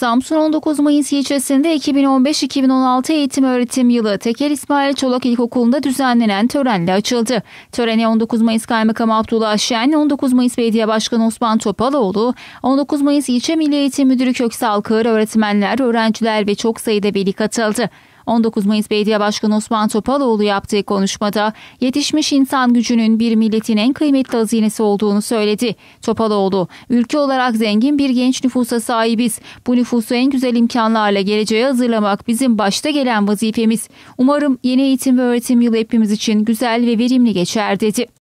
Samsun 19 Mayıs ilçesinde 2015-2016 eğitim öğretim yılı Teker İsmail Çolak İlkokulu'nda düzenlenen törenle açıldı. Törene 19 Mayıs Kaymakam Abdullah Şen, 19 Mayıs Belediye Başkanı Osman Topaloğlu, 19 Mayıs İlçe Milli Eğitim Müdürü Köksal Kır, öğretmenler, öğrenciler ve çok sayıda veli katıldı. 19 Mayıs Belediye Başkanı Osman Topaloğlu yaptığı konuşmada yetişmiş insan gücünün bir milletin en kıymetli hazinesi olduğunu söyledi. Topaloğlu, ülke olarak zengin bir genç nüfusa sahibiz. Bu nüfusu en güzel imkanlarla geleceğe hazırlamak bizim başta gelen vazifemiz. Umarım yeni eğitim ve öğretim yılı hepimiz için güzel ve verimli geçer dedi.